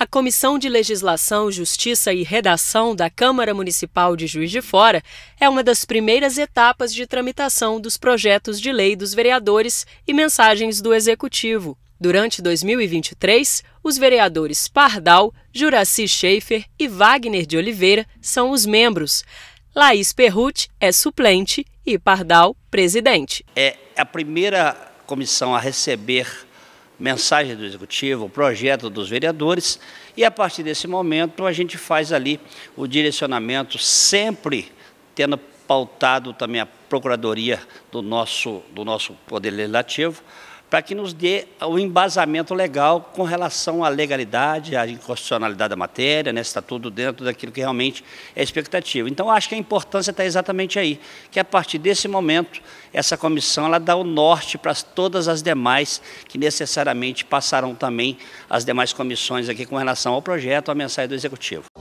a Comissão de Legislação, Justiça e Redação da Câmara Municipal de Juiz de Fora é uma das primeiras etapas de tramitação dos projetos de lei dos vereadores e mensagens do Executivo. Durante 2023, os vereadores Pardal, Juraci Schaefer e Wagner de Oliveira são os membros. Laís Perrut é suplente e Pardal, presidente. É a primeira comissão a receber mensagem do executivo, o projeto dos vereadores, e a partir desse momento a gente faz ali o direcionamento, sempre tendo pautado também a procuradoria do nosso, do nosso Poder Legislativo, para que nos dê o embasamento legal com relação à legalidade, à inconstitucionalidade da matéria, né? está tudo dentro daquilo que realmente é expectativa. Então, acho que a importância está exatamente aí, que a partir desse momento, essa comissão ela dá o norte para todas as demais, que necessariamente passarão também as demais comissões aqui com relação ao projeto, à mensagem do Executivo.